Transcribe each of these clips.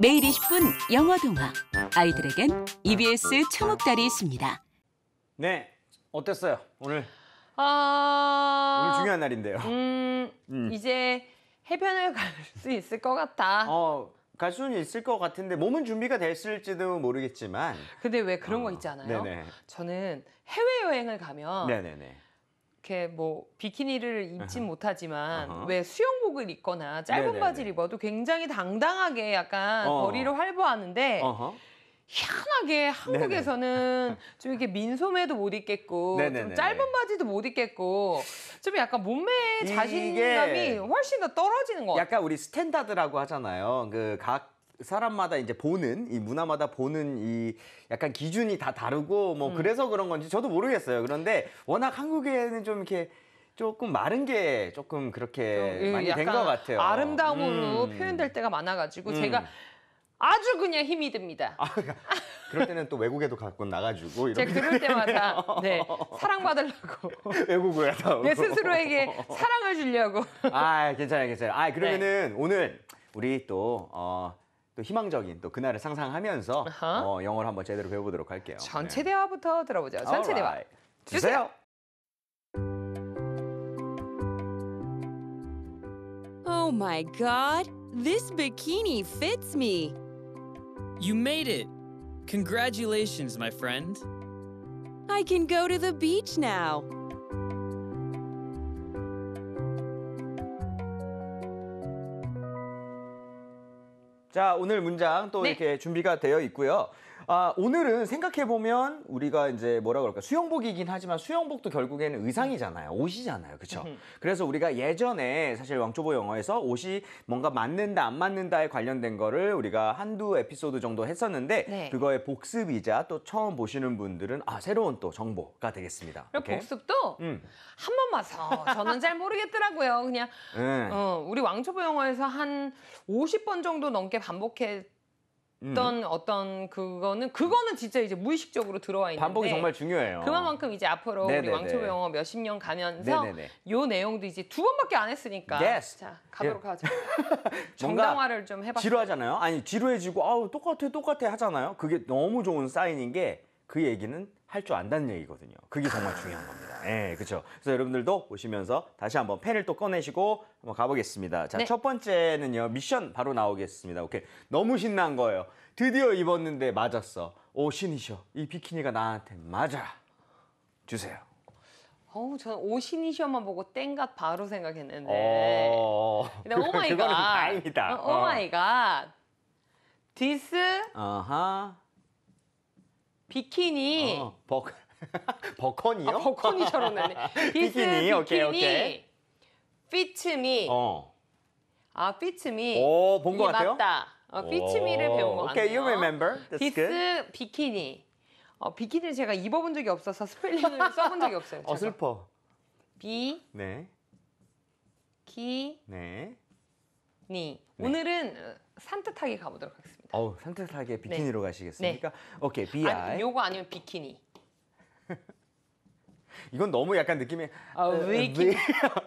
매일 20분 영어 동화. 아이들에겐 EBS 초옥달이 있습니다. 네, 어땠어요 오늘? 아... 오늘 중요한 날인데요. 음, 음. 이제 해변을 갈 수 있을 것 같아. 어, 갈 수는 있을 것 같은데 몸은 준비가 됐을지도 모르겠지만. 근데 왜 그런 어, 거 아, 있지 아요 네네. 저는 해외 여행을 가면 네네네. 이렇게 뭐 비키니를 입진 못하지만 아하. 왜 수영복을 입거나 짧은 네네네. 바지를 입어도 굉장히 당당하게 약간 어 거리를 활보하는데 어허. 희한하게 한국에서는 네네. 좀 이렇게 민소매도 못 입겠고 좀 짧은 바지도 못 입겠고 좀 약간 몸매 자신감이 훨씬 더 떨어지는 것 같아요. 약간 우리 스탠다드라고 하잖아요. 그각 사람마다 이제 보는 이 문화마다 보는 이 약간 기준이 다 다르고 뭐 음. 그래서 그런 건지 저도 모르겠어요. 그런데 워낙 한국에는 좀 이렇게 조금 마른 게 조금 그렇게 음, 많이 된 것 같아요. 아름다움으로 음. 표현될 때가 많아가지고 음. 제가 아주 그냥 힘이 듭니다. 아, 그러니까 그럴 때는 또 외국에도 가끔 나가지고 이렇게. 제가 그럴 때마다 네, 사랑받으려고 외국으로 가서 내 스스로에게 사랑을 주려고. 아 괜찮아요, 괜찮아요. 아 그러면은 네. 오늘 우리 또 어. 또 희망적인 또 그날을 상상하면서 아하. 어, 영어를 한번 제대로 배워보도록 할게요. 전체 대화부터 들어보죠. 전체 대화 Alright. 주세요. 주세요. Oh my god, this bikini fits me. You made it! Congratulations, my friend. I can go to the beach now. 자, 오늘 문장 또 네. 이렇게 준비가 되어 있고요. 아, 오늘은 생각해보면 우리가 이제 뭐라 그럴까 수영복이긴 하지만 수영복도 결국에는 의상이잖아요. 옷이잖아요. 그렇죠? 그래서 우리가 예전에 사실 왕초보 영어에서 옷이 뭔가 맞는다 안 맞는다에 관련된 거를 우리가 한두 에피소드 정도 했었는데 네. 그거의 복습이자 또 처음 보시는 분들은 아 새로운 또 정보가 되겠습니다. 그리고 복습도 음. 한번만서 저는 잘 모르겠더라고요. 그냥 음. 어, 우리 왕초보 영어에서 한 50번 정도 넘게 반복해 어떤 음. 어떤 그거는 그거는 진짜 이제 무의식적으로 들어와 있는 반복이 정말 중요해요. 그만큼 이제 앞으로 네네네. 우리 왕초보 영어 몇십 년 가면서 네네네. 요 내용도 이제 두 번밖에 안 했으니까 Yes. 자 가도록 예. 하죠. 정당화를 좀해봐어 지루하잖아요. 아니 지루해지고 아우 똑같아 똑같아 하잖아요. 그게 너무 좋은 사인인 게 그 얘기는 할줄 안다는 얘기거든요. 그게 정말 중요한 겁니다. 예, 네, 그렇죠. 그래서 여러분들도 오시면서 다시 한번 펜을 또 꺼내시고 한번 가보겠습니다. 자, 네. 첫 번째는요. 미션 바로 나오겠습니다. 오케이. 너무 신난 거예요. 드디어 입었는데 맞았어. 오, 신이셔. 이 비키니가 나한테 맞아 주세요. 어우, 저는 오신이셔만 보고 땡갓 바로 생각했는데. 어... 근데 오마이갓. 그거는 다행이다. 어, 오마이갓. 어. 디스. 아하. 비키니. 어, 버, 버컨이요? 아, 버컨이처럼 나네. 비 비키니, 비키니, 오케이, 오케이. 피츠미. 어. 아, 피츠미. 오, 본것 이게 같아요? 맞다. 어, 피츠미를 배운 것 같네요. o k a you remember. That's 비스 good. 비키니. 어, 비키니를 제가 입어본 적이 없어서 스펠링을 써본 적이 없어요. 어, 제가. 어, 슬퍼. 비. 네. 키. 네. 네. 네. 오늘은 어, 산뜻하게 가보도록 하겠습니다. 어우 산뜻하게 네. 비키니로 가시겠습니까? 네. 오케이 비아이 요거 아니면 비키니. 이건 너무 약간 느낌이 어, 어, 어 비키니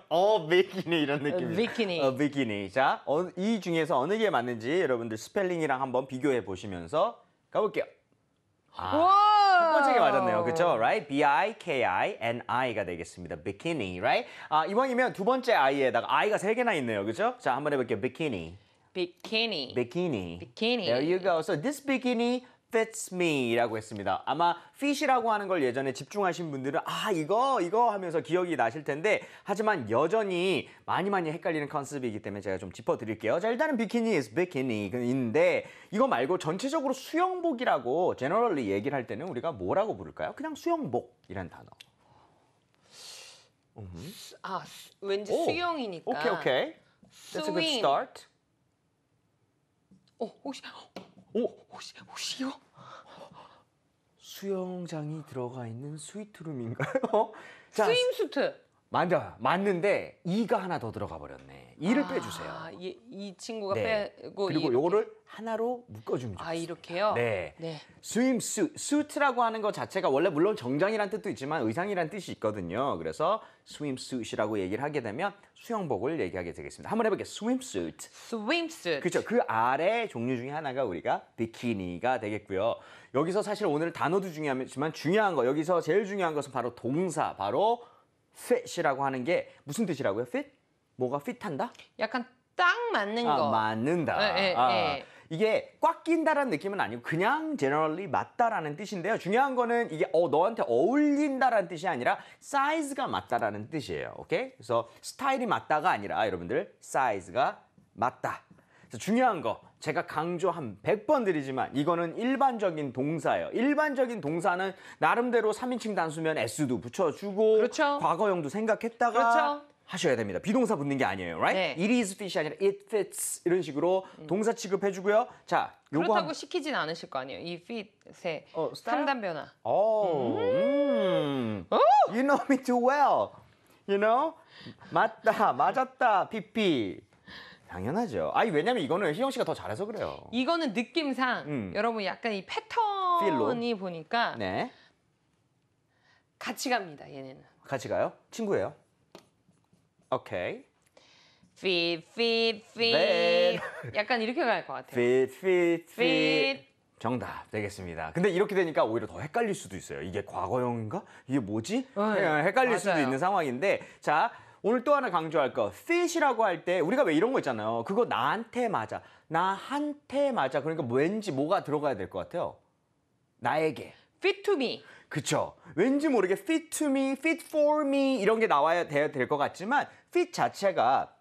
어 비키니 이런 느낌이 비키니 어, 비키니 자이 중에서 어느 게 맞는지 여러분들 스펠링이랑 한번 비교해 보시면서 가볼게요. 아. 첫 번째가 맞았네요. 그렇죠? Right? B I K I N I가 되겠습니다. bikini, right? 아, 이왕이면 두 번째 I에다가 I가 세 개나 있네요. 그렇죠? 자, 한 번 해 볼게요. bikini. bikini. bikini. bikini. There you go. So this bikini fits me 라고 했습니다. 아마 fit이라고 하는 걸 예전에 집중하신 분들은 아 이거 이거 하면서 기억이 나실 텐데 하지만 여전히 많이 많이 헷갈리는 컨셉이기 때문에 제가 좀 짚어드릴게요. 자 일단은 비키니 is 비키니인데 이거 말고 전체적으로 수영복이라고 generally 얘기를 할 때는 우리가 뭐라고 부를까요? 그냥 수영복이란 단어. 아 왠지 수영이니까. 오케이 오케이. That's a good start. 어 혹시 오, 혹시 혹시요? 수영장이 들어가 있는 스위트룸인가요? 자, 스윙 수트. 맞아 맞는데 이가 하나 더 들어가 버렸네 이를 아, 빼주세요 이, 이 친구가 네. 빼고 그리고 요거를 하나로 묶어주면 좋습니다 아 이렇게요? 네, 네. 스윙수 수트라고 하는 것 자체가 원래 물론 정장이란 뜻도 있지만 의상이란 뜻이 있거든요 그래서 스윙수트라고 얘기를 하게 되면 수영복을 얘기하게 되겠습니다 한번 해볼게요 스윙수트 스윙수트 그렇죠 그 아래 종류 중에 하나가 우리가 비키니가 되겠고요 여기서 사실 오늘 단어도 중요하지만 중요한 거 여기서 제일 중요한 것은 바로 동사 바로 fit이라고 하는 게 무슨 뜻이라고요? fit? 뭐가 fit한다? 약간 딱 맞는 아, 거. 맞는다. 에, 예, 에, 예, 아, 에. 예. 이게 꽉 낀다라는 느낌은 아니고 그냥 generally 맞다라는 뜻인데요. 중요한 거는 이게 어 너한테 어울린다라는 뜻이 아니라 사이즈가 맞다라는 뜻이에요. 오케이? 그래서 스타일이 맞다가 아니라 여러분들 사이즈가 맞다. 그래서 중요한 거 제가 강조 한 100번 드리지만 이거는 일반적인 동사예요. 일반적인 동사는 나름대로 3인칭 단수면 s도 붙여주고 그렇죠. 과거형도 생각했다가 그렇죠. 하셔야 됩니다. 비동사 붙는 게 아니에요. right? 네. it is fit이 아니라 it fits 이런 식으로 음. 동사 취급해 주고요. 자, 요거 그렇다고 한... 시키진 않으실 거 아니에요. 이 fit의 어, 상단 변화. 어. 음. 음. 어? You know me too well. You know? 맞다. 맞았다. 피피. 당연하죠. 아니 왜냐면 이거는 희영 씨가 더 잘해서 그래요. 이거는 느낌상 음. 여러분 약간 이 패턴이 필로. 보니까 네. 같이 갑니다. 얘네는. 같이 가요? 친구예요? 오케이. 핏핏핏 네. 약간 이렇게 갈 것 같아요. 핏핏핏 정답 되겠습니다. 근데 이렇게 되니까 오히려 더 헷갈릴 수도 있어요. 이게 과거형인가? 이게 뭐지? 어, 헷갈릴 맞아요. 수도 있는 상황인데 자 오늘 또 하나 강조할 거 fit이라고 할 때 우리가 왜 이런 거 있잖아요. 그거 나한테 맞아. 나한테 맞아. 그러니까 왠지 뭐가 들어가야 될 것 같아요. 나에게. fit to me. 그쵸. 왠지 모르게 fit to me, fit for me 이런 게 나와야 될 것 같지만 fit 자체가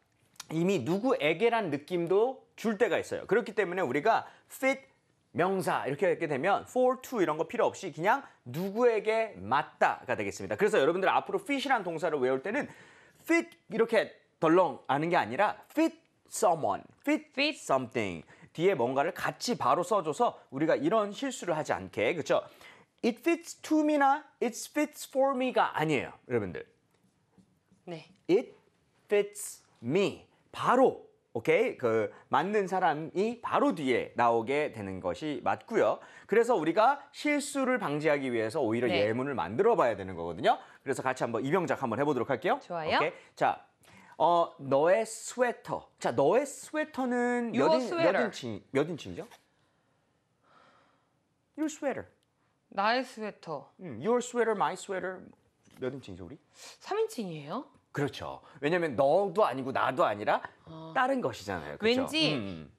이미 누구에게란 느낌도 줄 때가 있어요. 그렇기 때문에 우리가 fit 명사 이렇게 하게 되면 for to 이런 거 필요 없이 그냥 누구에게 맞다가 되겠습니다. 그래서 여러분들 앞으로 fit이란 동사를 외울 때는 fit 이렇게 덜렁 아는 게 아니라 fit someone, fit, fit. something 뒤에 뭔가를 같이 바로 써줘서 우리가 이런 실수를 하지 않게 그렇죠? It fits to me나 it fits for me가 아니에요, 여러분들. 네. It fits me 바로 오케이 그 맞는 사람이 바로 뒤에 나오게 되는 것이 맞고요. 그래서 우리가 실수를 방지하기 위해서 오히려 네. 예문을 만들어 봐야 되는 거거든요. 그래서 같이 한번 이명작 한번 해보도록 할게요. 좋아요. 오케이? 자, 어 너의 스웨터. 자, 너의 스웨터는 몇, 인, 몇 인칭 몇 인칭이죠? Your sweater. 나의 스웨터. 음, your sweater, my sweater. 몇 인칭이죠 우리? 3인칭이에요. 그렇죠. 왜냐면 너도 아니고 나도 아니라 아. 다른 것이잖아요. 그렇죠? 왠지 음, 음.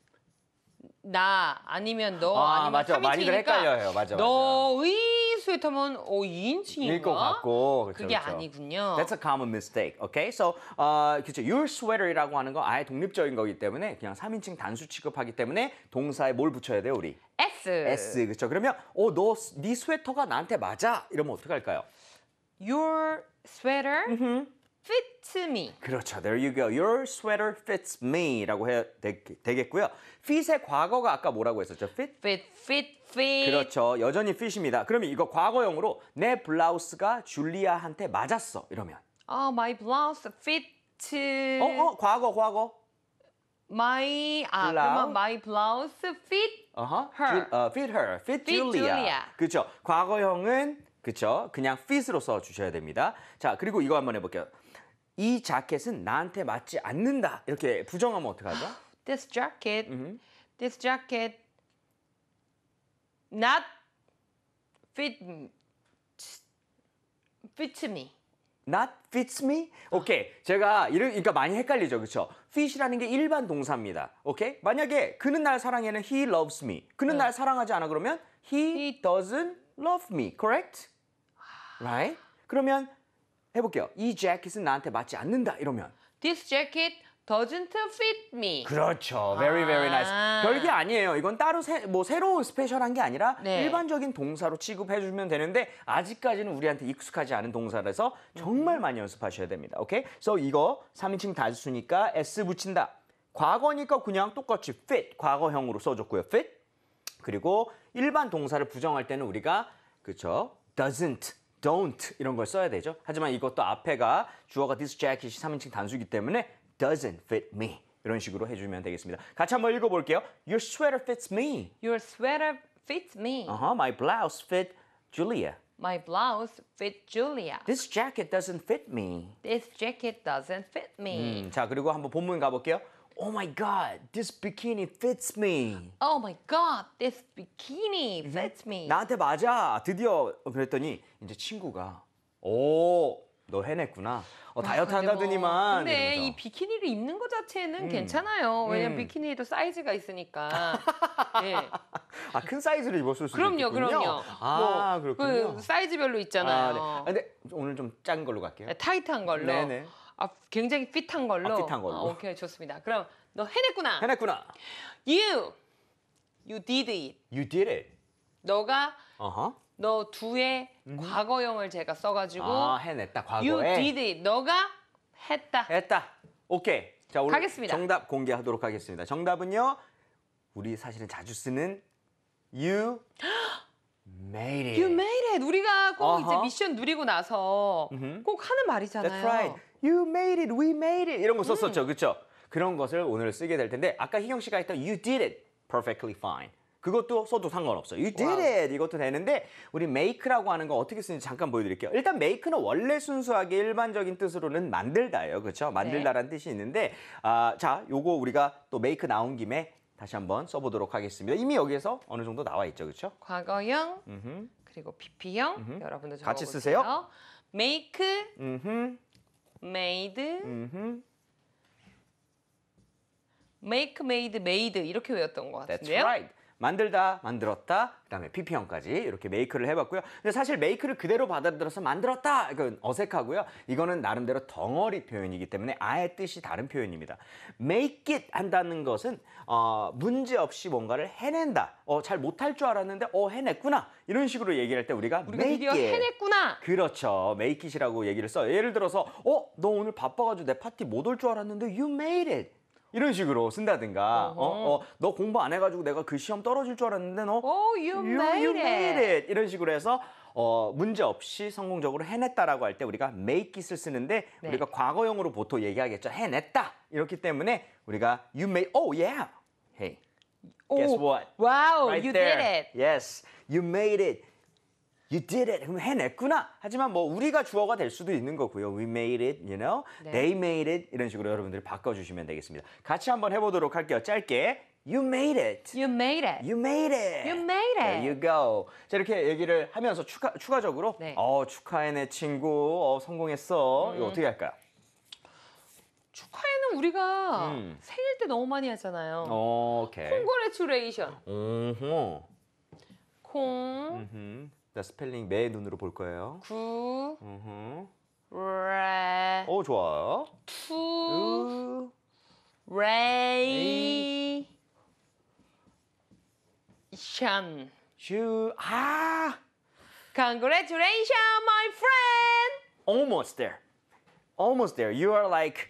나 아니면 너 아, 니면 맞아. 많이들 헷갈려요. 맞아, 너의 스웨터면 어 2인칭인가? 일것 같고 그렇죠, 그게 그렇죠. 아니군요. That's a common mistake. Okay, so u 어, 그렇죠. Your sweater이라고 하는 건 아예 독립적인 거기 때문에 그냥 3인칭 단수 취급하기 때문에 동사에 뭘 붙여야 돼요, 우리? S. S 그렇죠. 그러면 어너네 스웨터가 나한테 맞아 이러면 어떻게 할까요? Your sweater. Mm -hmm. fits me. 그렇죠. There you go. Your sweater fits me라고 해야 되, 되겠고요. fit의 과거가 아까 뭐라고 했었죠? fit? fit, fit, fit. 그렇죠. 여전히 fit입니다. 그러면 이거 과거형으로 내 블라우스가 줄리아한테 맞았어. 이러면 Oh, my blouse fit. 어, 어, 과거, 과거. My 아 블라우? 그러면 my blouse fit uh-huh. her. 주, uh, fit her. fit, fit Julia. Julia. 그렇죠. 과거형은 그쵸? 그냥 fit으로 써 주셔야 됩니다. 자, 그리고 이거 한번 해볼게요. 이 자켓은 나한테 맞지 않는다. 이렇게 부정하면 어떡하죠? This jacket, this jacket not fit f i t me. Not fits me? 오케이. Okay. 제가 이러니까 많이 헷갈리죠. 그렇죠? fit이라는 게 일반 동사입니다. 오케이? Okay? 만약에 그는 날 사랑해는 he loves me. 그는 응. 날 사랑하지 않아 그러면 he, he doesn't love me. correct? right? 그러면 해볼게요. 이 재킷은 나한테 맞지 않는다 이러면 This jacket doesn't fit me. 그렇죠. Very very 아. nice. 별게 아니에요. 이건 따로 새, 뭐 새로운 스페셜한 게 아니라 네. 일반적인 동사로 취급해 주면 되는데 아직까지는 우리한테 익숙하지 않은 동사라서 음. 정말 많이 연습하셔야 됩니다. 오케이? 그래서 이거 3인칭 다수니까 s 붙인다. 과거니까 그냥 똑같이 fit 과거형으로 써줬고요. fit 그리고 일반 동사를 부정할 때는 우리가 그렇죠 doesn't don't 이런 걸 써야 되죠. 하지만 이것도 앞에가 주어가 this jacket이 3인칭 단수이기 때문에 doesn't fit me 이런 식으로 해주면 되겠습니다. 같이 한번 읽어볼게요. Your sweater fits me. Your sweater fits me. Uh-huh. My blouse fit Julia. My blouse fit Julia. This jacket doesn't fit me. This jacket doesn't fit me. 음, 자 그리고 한번 본문 가볼게요. oh my god, this bikini fits me. Oh my god, this bikini mm-hmm. fits me. 나한테 맞아. 드디어 그랬더니 이제 친구가 오, 너 해냈구나. 어, 아, 다이어트 근 뭐 한다더니만. 근데 이러면서. 이 비키니를 입는 것 자체는 음. 괜찮아요. 음. 왜냐면 음. 비키니에도 사이즈가 있으니까. 예. 아, 큰 사이즈를 입었을 수도 그럼요, 있군요 그럼요. 아, 뭐, 그렇군요. 그 사이즈별로 아, 네. 있잖아요. 아, 네. 근데 오늘 좀 짠 걸로 갈게요. 네, 타이트한 걸로. 네네. 아, 굉장히 핏한 걸로. 아, 핏한 걸로. 아, 오케이, 좋습니다. 그럼 너 해냈구나. 해냈구나. You, you did it. You did it. 너가 uh-huh. 너 두의 음. 과거형을 제가 써가지고 아, 해냈다. 과거에. You did it. 너가 했다. 했다. 오케이. 자, 오늘 가겠습니다. 정답 공개하도록 하겠습니다. 정답은요. 우리 사실은 자주 쓰는 you made it. You made it. 우리가 꼭 uh-huh. 이제 미션 누리고 나서 uh-huh. 꼭 하는 말이잖아요. That's right. you made it, we made it 이런 거 음. 썼었죠, 음. 그렇죠? 그런 것을 오늘 쓰게 될 텐데 아까 희경 씨가 했던 you did it perfectly fine. 그것도 써도 상관없어. You did wow. it. 이것도 되는데 우리 make라고 하는 거 어떻게 쓰는지 잠깐 보여드릴게요. 일단 make는 원래 순수하게 일반적인 뜻으로는 만들다예요, 그렇죠? 만들다란 네. 뜻이 있는데 아, 자, 요거 우리가 또 make 나온 김에 다시 한번 써보도록 하겠습니다. 이미 여기에서 어느 정도 나와 있죠, 그렇죠? 과거형 음흠. 그리고 BP형 음흠. 여러분들 같이 쓰세요. make 음흠. made 음흠. Mm-hmm. make made made 이렇게 외웠던 것 That's 같은데요. right. 만들다, 만들었다, 그 다음에 PP형까지 이렇게 메이크를 해봤고요. 근데 사실 메이크를 그대로 받아들여서 만들었다! 이건 어색하고요. 이거는 나름대로 덩어리 표현이기 때문에 아예 뜻이 다른 표현입니다. make it 한다는 것은 어, 문제없이 뭔가를 해낸다. 어, 잘 못할 줄 알았는데 어, 해냈구나. 이런 식으로 얘기할 때 우리가 우리가 make 드디어 it. 해냈구나. 그렇죠. make it이라고 얘기를 써요. 예를 들어서 어, 너 오늘 바빠가지고 내 파티 못 올 줄 알았는데 you made it. 이런 식으로 쓴다든가 어 어, 너 공부 안 해가지고 내가 그 시험 떨어질 줄 알았는데 너 oh, you, made, you, made it. 이런 식으로 해서 어, 문제 없이 성공적으로 해냈다라고 할 때 우리가 make it을 쓰는데 네. 우리가 과거형으로 보통 얘기하겠죠 해냈다 이렇기 때문에 우리가 you made oh yeah hey guess what wow right you there. did it yes you made it you did it. 그럼 해냈구나. 하지만 뭐 우리가 주어가 될 수도 있는 거고요. we made it, you know, 네. they made it 이런 식으로 여러분들이 바꿔주시면 되겠습니다. 같이 한번 해보도록 할게요. 짧게 You made it. You made it. You made it. You made it. There you go. 자 이렇게 얘기를 하면서 추가 추가적으로 네. 어 축하해 내 친구 어 성공했어 음. 이거 어떻게 할까요? 축하해는 우리가 음. 생일 때 너무 많이 하잖아요. 오, 어, 오케이. 콩고레츄레이션. 콩. 자 스펠링 매의 눈으로 볼 거예요. 구, 음흠. 레, 오 좋아요. 투, 레이, 션. 슈, 아! Congratulations, my friend! Almost there. Almost there. You are like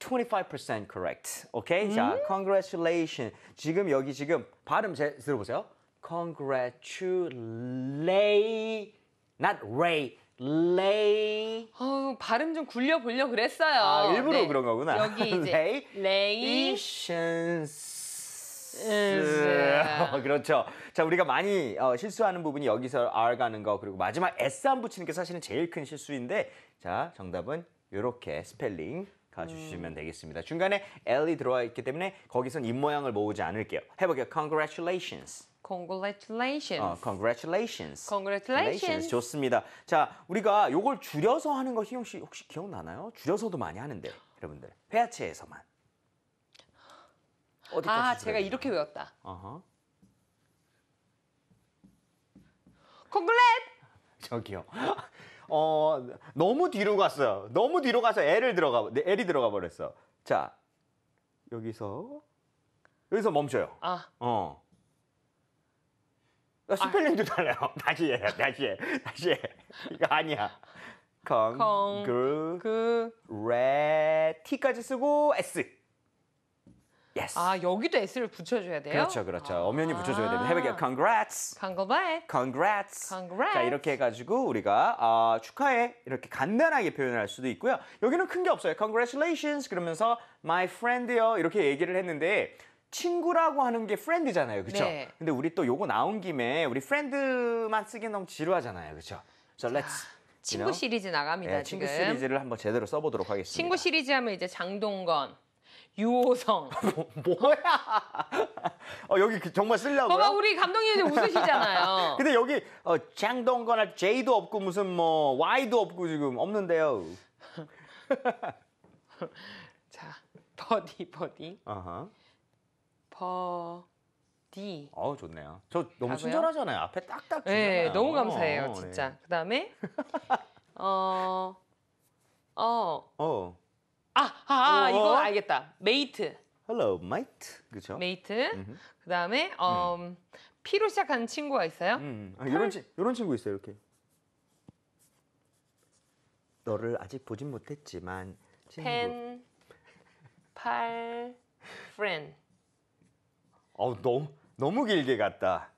25% correct. Okay? 자, congratulations. 지금 여기 지금 발음 제 들어보세요. congratulate, not ray, lay. 어 발음 좀 굴려보려 그랬어요. 아, 일부러 네. 그런 거구나. 여기 이제 lay. 네. 그렇죠. 자, 우리가 많이 어, 실수하는 부분이 여기서 R 가는 거, 그리고 마지막 S 안 붙이는 게 사실은 제일 큰 실수인데, 자, 정답은 이렇게 스펠링 가주시면 음. 되겠습니다. 중간에 L이 들어와 있기 때문에 거기선 입모양을 모으지 않을게요. 해볼게요. Congratulations. Congratulations. 어, congratulations. Congratulations. 좋습니다. 자, 우리가 요걸 줄여서 하는 거 희용 씨 혹시 기억나나요? 줄여서도 많이 하는데, 여러분들. 회화체에서만. 아, 제가 이렇게 외웠다. Congrat. 저기요. 어, 너무 뒤로 갔어요. 너무 뒤로 가서 L을 들어가, L이 들어가 버렸어. 자, 여기서, 여기서 멈춰요. 아. 어. 야, 스펠링도 아. 달라요. 다시 해, 다시 해, 다시 해. 이거 아니야. 콩, 콩, 그, 그, 레, T까지 쓰고 S. Yes. 아 여기도 S를 붙여줘야 돼요? 그렇죠, 그렇죠. 아 엄연히 붙여줘야 됩니다. 해볼게 Congrats. Congrats. Congrats. Congrats. 자 이렇게 해가지고 우리가 어, 축하해 이렇게 간단하게 표현을 할 수도 있고요. 여기는 큰 게 없어요. Congratulations 그러면서 my friend요 이렇게 얘기를 했는데 친구라고 하는 게 프렌드잖아요. 그쵸 네. 근데 우리 또 요거 나온 김에 우리 프렌드만 쓰기엔 너무 지루하잖아요. 그렇죠? 자, so let's 친구 you know? 시리즈 나갑니다. 네, 친구 지금. 시리즈를 한번 제대로 써보도록 하겠습니다. 친구 시리즈 하면 이제 장동건, 유호성. 뭐, 야 어, 여기 그 정말 쓰려고요? 봐봐 우리 감독님이 웃으시잖아요. 근데 여기 어, 장동건 할 J도 없고 무슨 뭐 Y도 없고 지금 없는데요. 자 버디 버디. Uh -huh. 버디. 어 좋네요. 저 너무 하고요. 친절하잖아요. 앞에 딱딱 네, 너무 감사해요, 어, 네. 진짜. 네. 그다음에 어 어. 어. 아, 아, 아 어. 이거 알겠다. 메이트. Hello, mate. 그렇죠? 메이트. 그다음에 어 음. P로 음, 시작하는 친구가 있어요. 음. 음. 아, 이런 친 이런 친구 있어요, 이렇게. 너를 아직 보진 못했지만 친구. 펜, 팔, friend. 어 너무 너무 길게 갔다.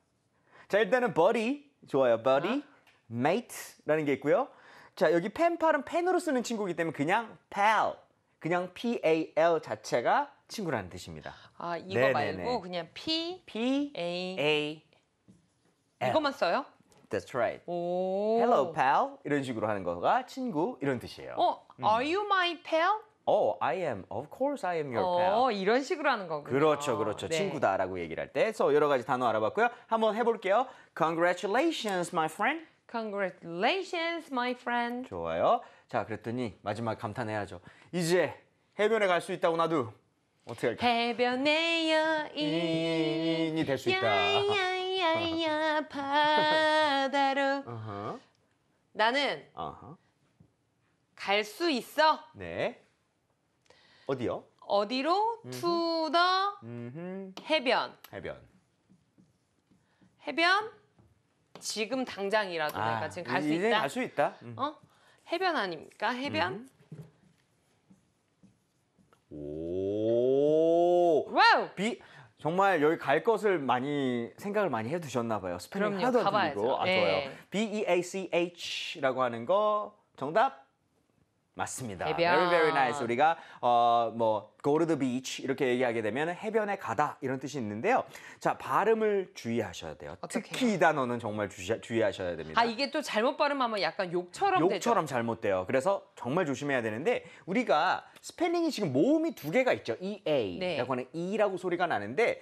자 일단은 buddy 좋아요. buddy, mate라는 게 있고요. 자 여기 펜 팔은 펜으로 쓰는 친구이기 때문에 그냥 pal, 그냥 p a l 자체가 친구라는 뜻입니다. 아 이거 네네네. 말고 그냥 P p a a l. 이거만 써요? That's right. 오. Hello pal 이런 식으로 하는 거가 친구 이런 뜻이에요. 어, are you my pal? Oh, I am. Of course, I am your 어, pal. 어, 이런 식으로 하는 거군요. 그렇죠, 그렇죠. 네. 친구다라고 얘기를 할 때. 그래서 여러 가지 단어 알아봤고요. 한번 해볼게요. Congratulations, my friend. Congratulations, my friend. 좋아요. 자, 그랬더니 마지막 감탄해야죠. 이제 해변에 갈 수 있다고 나도. 어떻게 할까? 해변에 여인이 될 수 있다. 야야야 바다로. Uh-huh. 나는 uh-huh. 갈수 있어. 네. 어디요? 어디로? To the 음흠. 해변. 해변. 해변? 지금 당장이라도 아, 내가 지금 갈 수 있다. 갈수 있다. 음. 어? 해변 아닙니까? 해변? 음. 오. 와우! 비 정말 여기 갈 것을 많이 생각을 많이 해두셨나 봐요. 스페인 그럼 하도 가봐야죠. 들리고 아 네. 좋아요. 예. B E A C H라고 하는 거 정답 맞습니다. 해변. Very very nice. 우리가 어 뭐 go to the beach 이렇게 얘기하게 되면 해변에 가다 이런 뜻이 있는데요. 자 발음을 주의하셔야 돼요. 어떡해요? 특히 이 단어는 정말 주시, 주의하셔야 됩니다. 아 이게 또 잘못 발음하면 약간 욕처럼 욕처럼 잘못돼요. 그래서 정말 조심해야 되는데 우리가 스펠링이 지금 모음이 두 개가 있죠. e a 라 네. 하는 E라고 소리가 나는데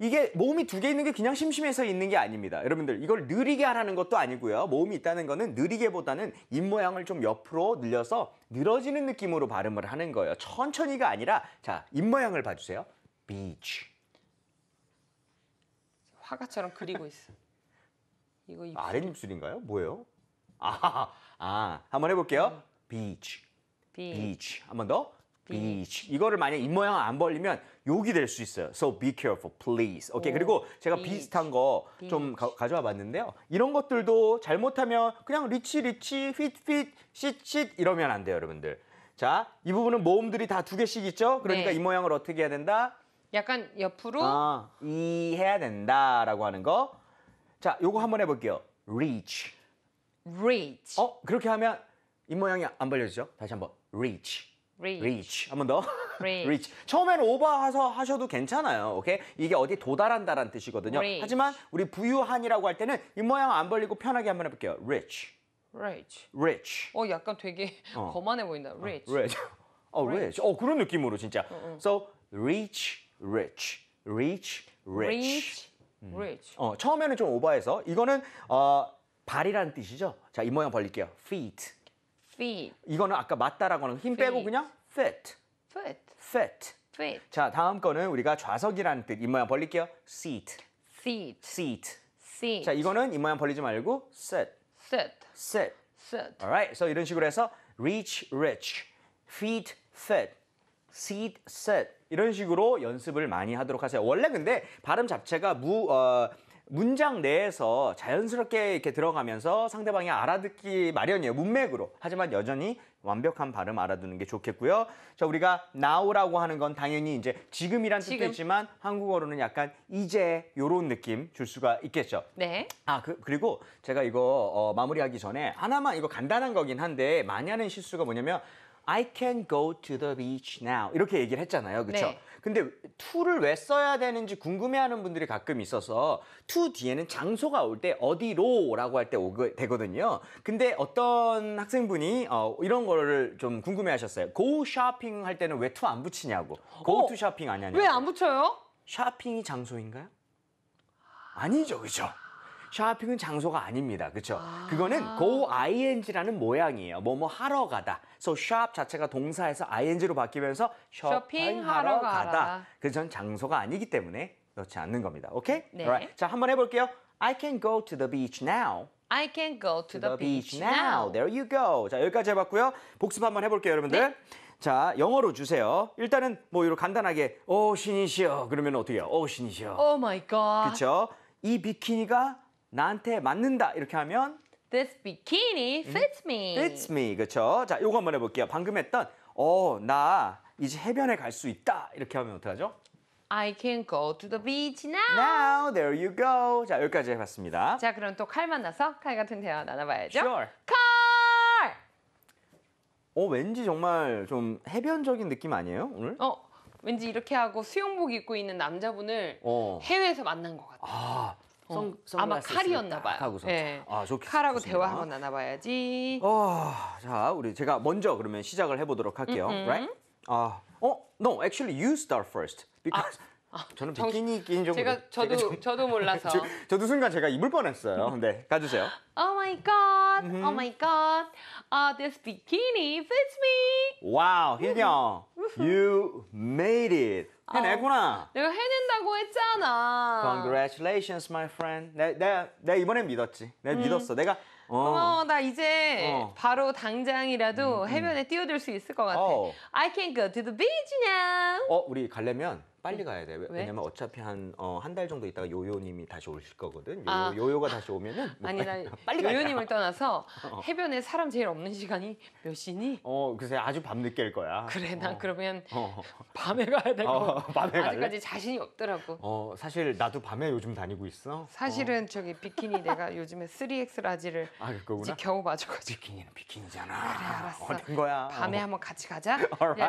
이게 모음이 두 개 있는 게 그냥 심심해서 있는 게 아닙니다. 여러분들 이걸 느리게 하라는 것도 아니고요. 모음이 있다는 거는 느리게보다는 입모양을 좀 옆으로 늘려서 늘어지는 느낌으로 발음을 하는 거예요. 천천히가 아니라 자, 입모양을 봐주세요. beach. 화가처럼 그리고 있어. 이거 입술. 아래입술인가요 뭐예요? 아, 아, 한번 해볼게요. 음. beach. beach. 한번 더. beach. 예. 이거를 만약 입 모양 안 벌리면 욕이 될 수 있어요. So be careful, please. 오케이. 그리고 제가 beach. 비슷한 거 좀 가져와 봤는데요. 이런 것들도 잘못하면 그냥 리치 리치 휘트 휘트 쉿쉿 이러면 안 돼요, 여러분들. 자, 이 부분은 모음들이 다 두 개씩 있죠? 그러니까 네. 이 모양을 어떻게 해야 된다? 약간 옆으로 아, 이 해야 된다라고 하는 거. 자, 요거 한번 해 볼게요. reach. reach. 어, 그렇게 하면 입 모양이 안 벌려지죠? 다시 한번 reach. reach. 한번 더. reach. reach. 처음에는 오버해서 하셔도 괜찮아요. 오케이? 이게 어디 도달한다라는 뜻이거든요. reach. 하지만 우리 부유한이라고 할 때는 이 모양 안 벌리고 편하게 한번 해볼게요. r e a c h r e a c h rich. 어, 약간 되게 어. 거만해 보인다. r e a c h 어, rich. 어, r a c h 어, 그런 느낌으로 진짜. 어, so reach, r e a c h reach, r e a c h reach. 음. 어, 처음에는 좀 오버해서 이거는 어, 발이라는 뜻이죠. 자, 이 모양 벌릴게요. feet. feet. 이거는 아까 맞다라고 하는 힘 빼고 feet. 그냥 fit. f o t fit. f e t 자, 다음 거는 우리가 좌석이라는 뜻. 입모양 벌릴게요. seat. seat. seat. seat. 자, 이거는 입모양 벌리지 말고 sit. sit. sit. sit. alright. so 이런 식으로 해서 reach rich. feet fit. seat set. 이런 식으로 연습을 많이 하도록 하세요. 원래 근데 발음 자체가 무 어, 문장 내에서 자연스럽게 이렇게 들어가면서 상대방이 알아듣기 마련이에요. 문맥으로. 하지만 여전히 완벽한 발음 알아두는 게 좋겠고요. 자, 우리가 now라고 하는 건 당연히 이제 지금이란 지금. 뜻도 있지만 한국어로는 약간 이제 요런 느낌 줄 수가 있겠죠. 네. 아, 그, 그리고 제가 이거 어, 마무리하기 전에 하나만 이거 간단한 거긴 한데 많이 하는 실수가 뭐냐면 I can go to the beach now. 이렇게 얘기를 했잖아요. 그렇죠? 근데 투를왜 써야 되는지 궁금해하는 분들이 가끔 있어서 투 뒤에는 장소가 올 때 어디로라고 할 때 오게 되거든요. 근데 어떤 학생분이 어, 이런 거를 좀 궁금해하셨어요. go s 핑할 때는 왜 투 안 붙이냐고. go 어, to s h 아니냐고. 왜안 붙여요? 쇼핑이 장소인가요? 아니죠, 그죠? 쇼핑은 장소가 아닙니다. 그렇죠? 아 그거는 go ing라는 모양이에요. 뭐뭐 뭐 하러 가다. so shop 자체가 동사에서 ing로 바뀌면서 쇼핑하러 가다. 가라. 그전 장소가 아니기 때문에 넣지 않는 겁니다. 오케이? 네. Alright. 자, 한번 해 볼게요. I can go to the beach now. I can go to, to the, the beach, beach now. now. There you go. 자, 여기까지 해봤고요. 복습 한번 해볼게요, 여러분들. 네. 자, 영어로 주세요. 일단은 뭐 이렇게 간단하게 오 신이시여 그러면 어떻게요? 오 신이시여. 오 마이 y 그렇죠? 이 비키니가 나한테 맞는다 이렇게 하면 This bikini fits me. fits me 그렇죠? 자, 요거 한번 해볼게요. 방금 했던 어, 나 이제 해변에 갈 수 있다 이렇게 하면 어떡하죠? I can go to the beach now. Now there you go. 자, 여기까지 해봤습니다. 자, 그럼 또 칼 만나서 칼 같은 대화 나눠봐야죠. Sure. 칼! 어, 왠지 정말 좀 해변적인 느낌 아니에요 오늘? 어, 왠지 이렇게 하고 수영복 입고 있는 남자분을 어. 해외에서 만난 것 같아. 아, 어, 성, 아마 칼이었나 봐요. 네. 아, 좋겠, 칼하고 대화하고 나눠봐야지. 어, 자, 우리 제가 먼저 그러면 시작을 해보도록 할게요. 음, 음. Right? 아, 어, no, actually you start first because 아, 아 저는 비키니 낀 정도. 제가 저도 저도 몰라서. 저, 도 순간 제가 입을 뻔했어요. 네, 가주세요. Oh my god. 음. Oh my god. Uh, this bikini fits me. 와우, 희경, you made it. 해내구나. 아, 내가 해낸다고 했잖아. Congratulations, my friend. 내, 내, 내 이번엔 믿었지. 내가 음. 믿었어. 내가 어. 어, 나 이제 어. 바로 당장이라도 음, 음, 해변에 뛰어들 수 있을 것 같아. 어. I can go to the beach now. 어, 우리 가려면 빨리 네. 가야 돼. 왜? 냐면 어차피 한 한달 어, 정도 있다가 요요님이 다시 오실 거거든. 아. 요, 아. 요요가 다시 오면은 뭐 아니 나 빨리 가 요요님을 떠나서 어. 해변에 사람 제일 없는 시간이 몇 시니? 어 글쎄 아주 밤 늦게일 거야. 그래 난 어. 그러면 어. 밤에 가야 될거 어, 밤에 가. 래 아직까지 자신이 없더라고. 어 사실 나도 밤에 요즘 다니고 있어. 사실은 어. 저기 비키니 내가 요즘에 3X 라지를 아, 그, 그거구나? 겨우 봐줘. 가지고 비키니는 비키니잖아. 그래 알았어. 어, 된 거야. 밤에 어. 한번 같이 가자.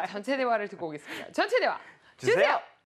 전체 대화를 듣고 오겠습니다. 전체 대화 주세요. 주세요.